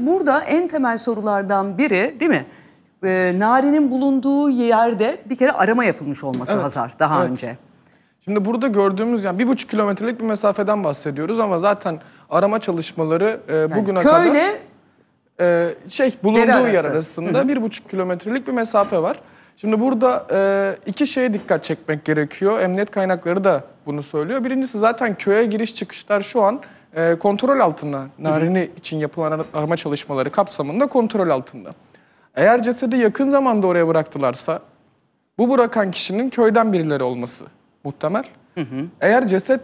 burada en temel sorulardan biri değil mi? Ee, Nari'nin bulunduğu yerde bir kere arama yapılmış olması evet. Hazar daha evet. önce. Şimdi burada gördüğümüz yani bir buçuk kilometrelik bir mesafeden bahsediyoruz ama zaten arama çalışmaları e, bugüne yani köyle, kadar... Köyle... E, şey bulunduğu yer arasında bir buçuk kilometrelik bir mesafe var. Şimdi burada e, iki şeye dikkat çekmek gerekiyor. Emniyet kaynakları da bunu söylüyor. Birincisi zaten köye giriş çıkışlar şu an e, kontrol altında. Narini hı hı. için yapılan arama çalışmaları kapsamında kontrol altında. Eğer cesedi yakın zamanda oraya bıraktılarsa bu bırakan kişinin köyden birileri olması muhtemel. Hı hı. Eğer ceset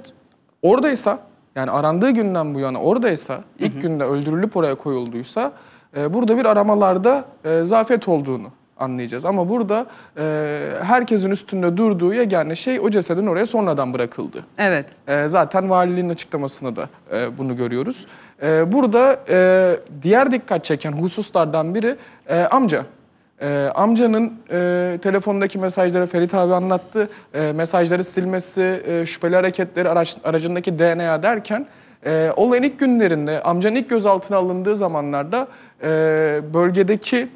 oradaysa yani arandığı günden bu yana oradaysa ilk hı hı. günde öldürülüp oraya koyulduysa e, burada bir aramalarda e, zafiyet olduğunu anlayacağız. Ama burada e, herkesin üstünde durduğu yegane şey o cesedin oraya sonradan bırakıldı. Evet. E, zaten valiliğin açıklamasında da e, bunu görüyoruz. E, burada e, diğer dikkat çeken hususlardan biri e, amca. E, amcanın e, telefondaki mesajları Ferit abi anlattı. E, mesajları silmesi, e, şüpheli hareketleri, araç, aracındaki DNA derken e, olayın ilk günlerinde, amcanın ilk gözaltına alındığı zamanlarda e, bölgedeki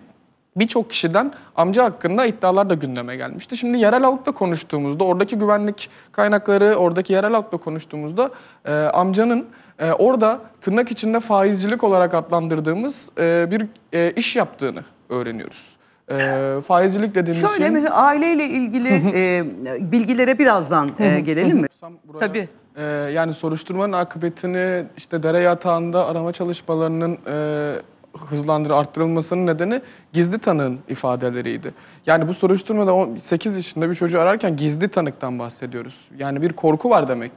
birçok kişiden amca hakkında iddialar da gündeme gelmişti. Şimdi yerel halkla konuştuğumuzda, oradaki güvenlik kaynakları, oradaki yerel halkla konuştuğumuzda e, amcanın e, orada tırnak içinde faizcilik olarak adlandırdığımız e, bir e, iş yaptığını öğreniyoruz. E, faizcilik dediğimiz Şöyle şeyin... mesela aileyle ilgili e, bilgilere birazdan e, gelelim mi? Buraya, Tabii. E, yani soruşturmanın akıbetini işte dere yatağında arama çalışmalarının... E, hızlandır arttırılmasının nedeni gizli tanığın ifadeleriydi. Yani bu soruşturmada 8 yaşında bir çocuğu ararken gizli tanıktan bahsediyoruz. Yani bir korku var demek.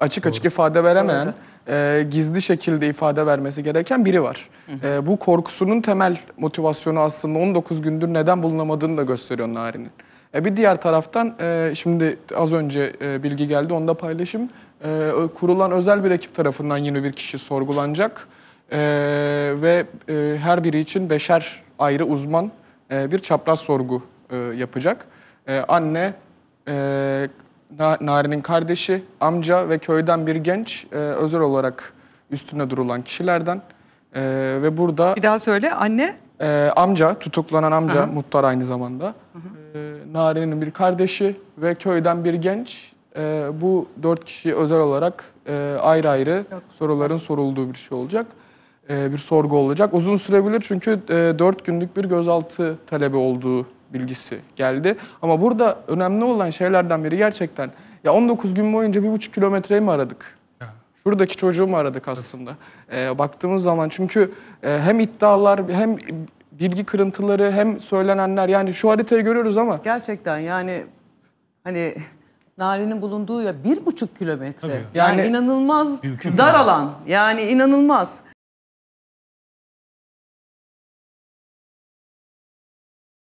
Açık Doğru. açık ifade veremeyen, e, gizli şekilde ifade vermesi gereken biri var. E, bu korkusunun temel motivasyonu aslında 19 gündür neden bulunamadığını da gösteriyor Narin'in. E, bir diğer taraftan e, şimdi az önce e, bilgi geldi, onu da paylaşayım. E, kurulan özel bir ekip tarafından bir kişi sorgulanacak e, ve e, her biri için beşer ayrı uzman e, bir çapraz sorgu e, yapacak. E, anne, e, Nari'nin kardeşi, amca ve köyden bir genç e, özel olarak üstüne durulan kişilerden e, ve burada... Bir daha söyle, anne? E, amca, tutuklanan amca, Aha. muhtar aynı zamanda. Aha. E, Nari'nin bir kardeşi ve köyden bir genç e, bu dört kişi özel olarak e, ayrı ayrı Yok. soruların sorulduğu bir şey olacak. E, bir sorgu olacak. Uzun sürebilir çünkü 4 e, günlük bir gözaltı talebi olduğu bilgisi geldi. Ama burada önemli olan şeylerden biri gerçekten ya 19 gün boyunca 1,5 kilometreyi mi aradık? Şuradaki çocuğu mu aradık aslında? E, baktığımız zaman çünkü e, hem iddialar hem bilgi kırıntıları hem söylenenler yani şu haritayı görüyoruz ama. Gerçekten yani hani Nari'nin bulunduğu ya bir buçuk kilometre. Yani, yani inanılmaz Mümkün dar alan. Yani inanılmaz.